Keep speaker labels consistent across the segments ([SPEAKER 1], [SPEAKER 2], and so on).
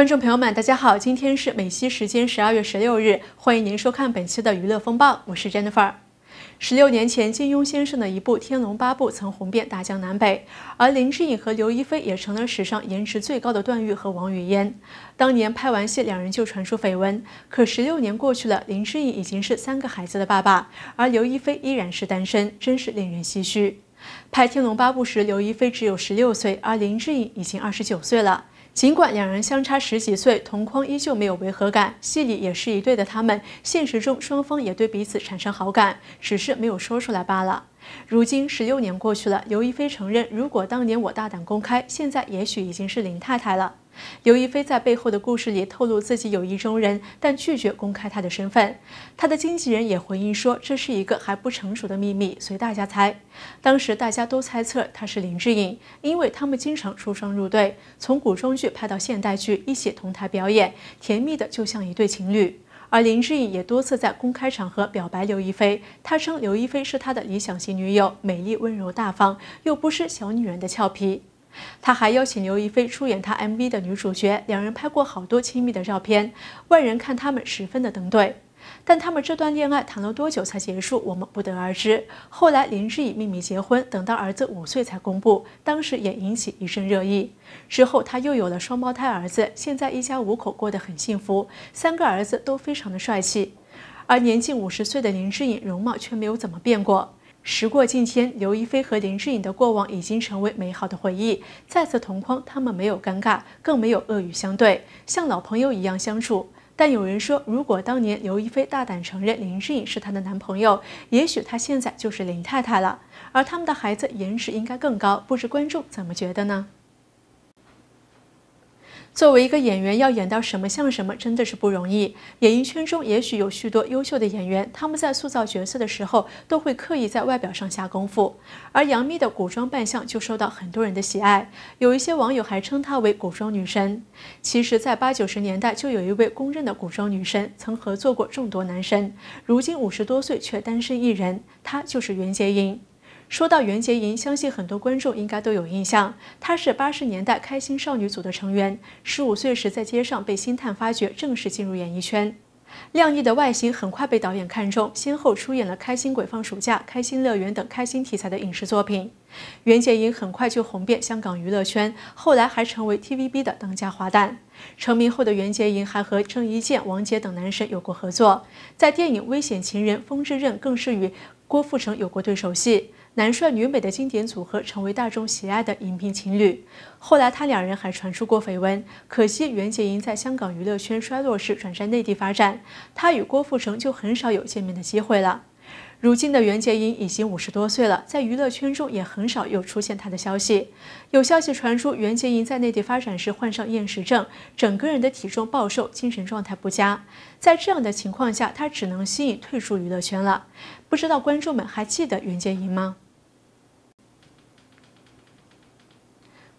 [SPEAKER 1] 观众朋友们，大家好！今天是美西时间十二月十六日，欢迎您收看本期的《娱乐风暴》，我是 Jennifer。十六年前，金庸先生的一部《天龙八部》曾红遍大江南北，而林志颖和刘亦菲也成了史上颜值最高的段誉和王语嫣。当年拍完戏，两人就传出绯闻，可十六年过去了，林志颖已经是三个孩子的爸爸，而刘亦菲依然是单身，真是令人唏嘘。拍《天龙八部》时，刘亦菲只有十六岁，而林志颖已经二十九岁了。尽管两人相差十几岁，同框依旧没有违和感，戏里也是一对的他们，现实中双方也对彼此产生好感，只是没有说出来罢了。如今十六年过去了，刘亦菲承认，如果当年我大胆公开，现在也许已经是林太太了。刘亦菲在背后的故事里透露自己有意中人，但拒绝公开她的身份。她的经纪人也回应说，这是一个还不成熟的秘密，随大家猜。当时大家都猜测她是林志颖，因为他们经常出双入对，从古装剧拍到现代剧一起同台表演，甜蜜的就像一对情侣。而林志颖也多次在公开场合表白刘亦菲，他称刘亦菲是他的理想型女友，美丽温柔大方，又不失小女人的俏皮。他还邀请刘亦菲出演他 MV 的女主角，两人拍过好多亲密的照片，外人看他们十分的登对。但他们这段恋爱谈了多久才结束，我们不得而知。后来林志颖秘密结婚，等到儿子五岁才公布，当时也引起一阵热议。之后他又有了双胞胎儿子，现在一家五口过得很幸福，三个儿子都非常的帅气。而年近五十岁的林志颖容貌却没有怎么变过。时过境迁，刘亦菲和林志颖的过往已经成为美好的回忆。再次同框，他们没有尴尬，更没有恶语相对，像老朋友一样相处。但有人说，如果当年刘亦菲大胆承认林志颖是她的男朋友，也许她现在就是林太太了。而他们的孩子颜值应该更高，不知观众怎么觉得呢？作为一个演员，要演到什么像什么，真的是不容易。演艺圈中也许有许多优秀的演员，他们在塑造角色的时候，都会刻意在外表上下功夫。而杨幂的古装扮相就受到很多人的喜爱，有一些网友还称她为古装女神。其实，在八九十年代就有一位公认的古装女神，曾合作过众多男神，如今五十多岁却单身一人，她就是袁洁莹。说到袁洁莹，相信很多观众应该都有印象。她是八十年代开心少女组的成员，十五岁时在街上被星探发掘，正式进入演艺圈。靓丽的外形很快被导演看中，先后出演了《开心鬼放暑假》《开心乐园》等开心题材的影视作品。袁洁莹很快就红遍香港娱乐圈，后来还成为 TVB 的当家花旦。成名后的袁洁莹还和郑伊健、王杰等男神有过合作，在电影《危险情人》《风之刃》更是与。郭富城有过对手戏，男帅女美的经典组合成为大众喜爱的荧屏情侣。后来他两人还传出过绯闻，可惜袁洁莹在香港娱乐圈衰落时转战内地发展，他与郭富城就很少有见面的机会了。如今的袁洁莹已经五十多岁了，在娱乐圈中也很少有出现她的消息。有消息传出，袁洁莹在内地发展时患上厌食症，整个人的体重暴瘦，精神状态不佳。在这样的情况下，她只能吸引退出娱乐圈了。不知道观众们还记得袁洁莹吗？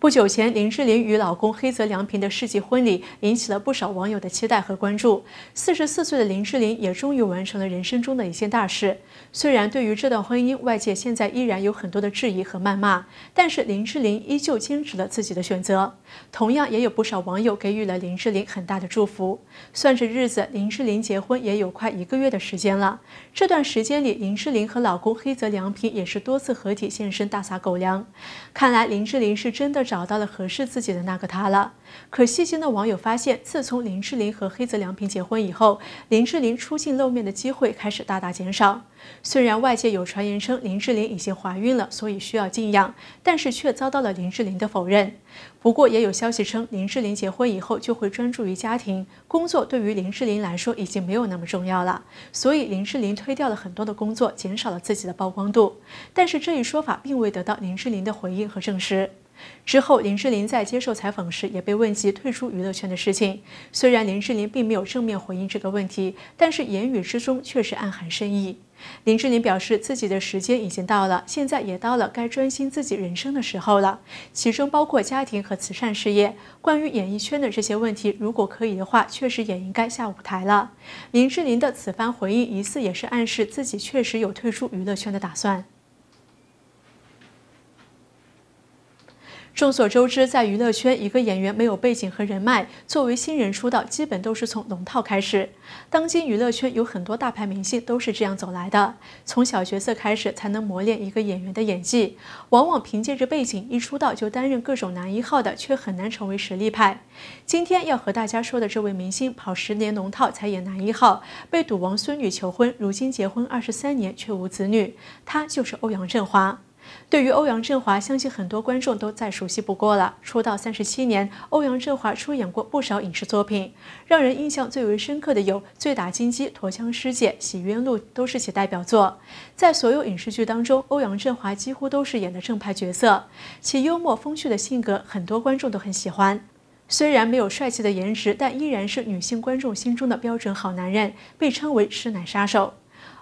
[SPEAKER 1] 不久前，林志玲与老公黑泽良平的世纪婚礼引起了不少网友的期待和关注。四十四岁的林志玲也终于完成了人生中的一件大事。虽然对于这段婚姻，外界现在依然有很多的质疑和谩骂，但是林志玲依旧坚持了自己的选择。同样，也有不少网友给予了林志玲很大的祝福。算着日子，林志玲结婚也有快一个月的时间了。这段时间里，林志玲和老公黑泽良平也是多次合体现身，大撒狗粮。看来林志玲是真的。找到了合适自己的那个他了。可细心的网友发现，自从林志玲和黑泽良平结婚以后，林志玲出镜露面的机会开始大大减少。虽然外界有传言称林志玲已经怀孕了，所以需要静养，但是却遭到了林志玲的否认。不过，也有消息称，林志玲结婚以后就会专注于家庭，工作对于林志玲来说已经没有那么重要了，所以林志玲推掉了很多的工作，减少了自己的曝光度。但是这一说法并未得到林志玲的回应和证实。之后，林志玲在接受采访时也被问及退出娱乐圈的事情。虽然林志玲并没有正面回应这个问题，但是言语之中确实暗含深意。林志玲表示自己的时间已经到了，现在也到了该专心自己人生的时候了，其中包括家庭和慈善事业。关于演艺圈的这些问题，如果可以的话，确实也应该下舞台了。林志玲的此番回应，疑似也是暗示自己确实有退出娱乐圈的打算。众所周知，在娱乐圈，一个演员没有背景和人脉，作为新人出道，基本都是从龙套开始。当今娱乐圈有很多大牌明星都是这样走来的，从小角色开始，才能磨练一个演员的演技。往往凭借着背景，一出道就担任各种男一号的，却很难成为实力派。今天要和大家说的这位明星，跑十年龙套才演男一号，被赌王孙女求婚，如今结婚二十三年却无子女，他就是欧阳震华。对于欧阳震华，相信很多观众都再熟悉不过了。出道三十七年，欧阳震华出演过不少影视作品，让人印象最为深刻的有《醉打金鸡》《驼枪师姐》《洗冤录》，都是其代表作。在所有影视剧当中，欧阳震华几乎都是演的正派角色，其幽默风趣的性格，很多观众都很喜欢。虽然没有帅气的颜值，但依然是女性观众心中的标准好男人，被称为“师奶杀手”。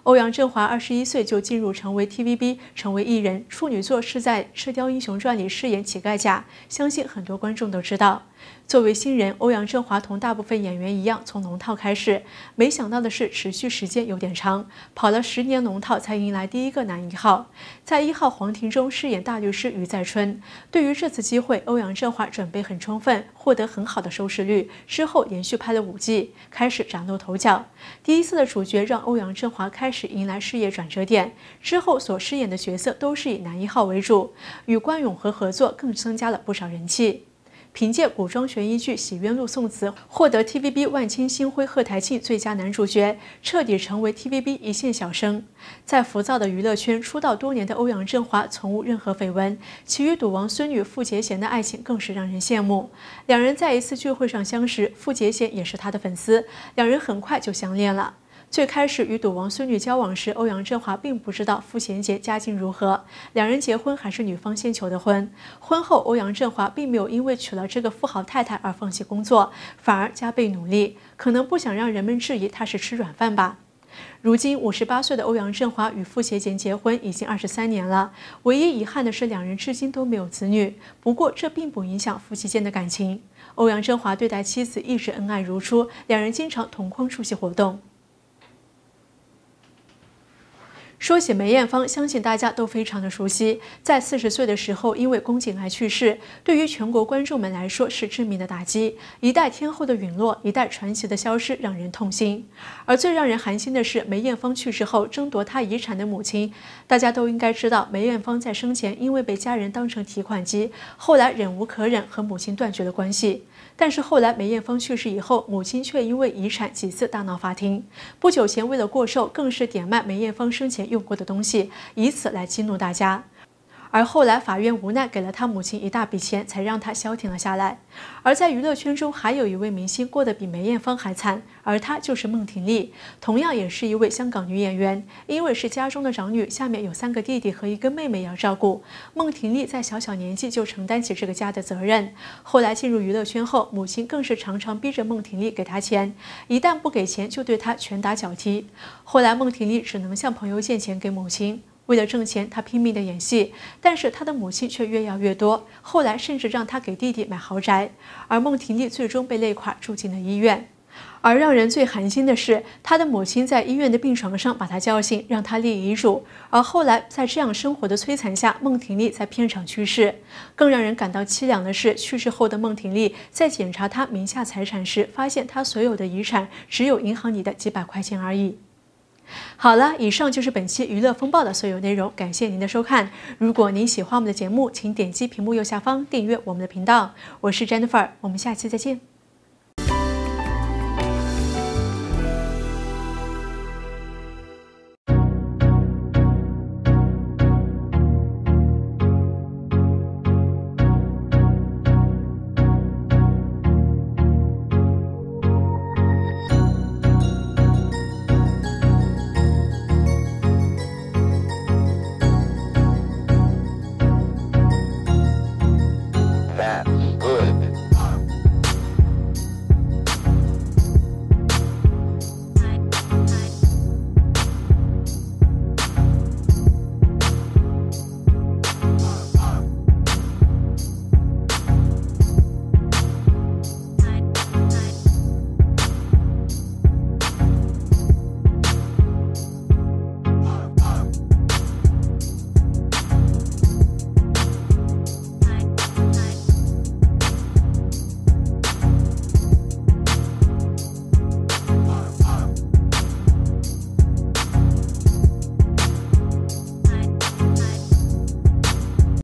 [SPEAKER 1] 欧阳震华二十一岁就进入成为 TVB 成为艺人，处女作是在《射雕英雄传》里饰演乞丐甲，相信很多观众都知道。作为新人，欧阳震华同大部分演员一样，从龙套开始。没想到的是，持续时间有点长，跑了十年龙套才迎来第一个男一号，在《一号黄庭》中饰演大律师余在春。对于这次机会，欧阳震华准备很充分，获得很好的收视率之后，连续拍了五季，开始崭露头角。第一次的主角让欧阳震华开。开始迎来事业转折点，之后所饰演的角色都是以男一号为主，与关咏荷合作更增加了不少人气。凭借古装悬疑剧《洗冤录》宋慈获得 TVB 万千星辉贺台庆最佳男主角，彻底成为 TVB 一线小生。在浮躁的娱乐圈出道多年的欧阳震华，从无任何绯闻。其与赌王孙女傅洁娴的爱情更是让人羡慕。两人在一次聚会上相识，傅洁娴也是他的粉丝，两人很快就相恋了。最开始与赌王孙女交往时，欧阳震华并不知道傅贤杰家境如何。两人结婚还是女方先求的婚。婚后，欧阳震华并没有因为娶了这个富豪太太而放弃工作，反而加倍努力，可能不想让人们质疑他是吃软饭吧。如今五十八岁的欧阳震华与傅贤杰结婚已经二十三年了，唯一遗憾的是两人至今都没有子女。不过这并不影响夫妻间的感情。欧阳震华对待妻子一直恩爱如初，两人经常同框出席活动。说起梅艳芳，相信大家都非常的熟悉。在四十岁的时候，因为宫颈癌去世，对于全国观众们来说是致命的打击。一代天后的陨落，一代传奇的消失，让人痛心。而最让人寒心的是，梅艳芳去世后争夺她遗产的母亲，大家都应该知道，梅艳芳在生前因为被家人当成提款机，后来忍无可忍和母亲断绝了关系。但是后来梅艳芳去世以后，母亲却因为遗产几次大闹法庭。不久前为了过寿，更是点卖梅艳芳生前。用过的东西，以此来激怒大家。而后来，法院无奈给了他母亲一大笔钱，才让他消停了下来。而在娱乐圈中，还有一位明星过得比梅艳芳还惨，而她就是孟庭丽，同样也是一位香港女演员。因为是家中的长女，下面有三个弟弟和一个妹妹要照顾，孟庭丽在小小年纪就承担起这个家的责任。后来进入娱乐圈后，母亲更是常常逼着孟庭丽给她钱，一旦不给钱，就对她拳打脚踢。后来，孟庭丽只能向朋友借钱给母亲。为了挣钱，他拼命地演戏，但是他的母亲却越要越多，后来甚至让他给弟弟买豪宅。而孟庭丽最终被累垮，住进了医院。而让人最寒心的是，他的母亲在医院的病床上把他叫醒，让他立遗嘱。而后来在这样生活的摧残下，孟庭丽在片场去世。更让人感到凄凉的是，去世后的孟庭丽在检查他名下财产时，发现他所有的遗产只有银行里的几百块钱而已。好了，以上就是本期娱乐风暴的所有内容。感谢您的收看。如果您喜欢我们的节目，请点击屏幕右下方订阅我们的频道。我是 Jennifer，我们下期再见。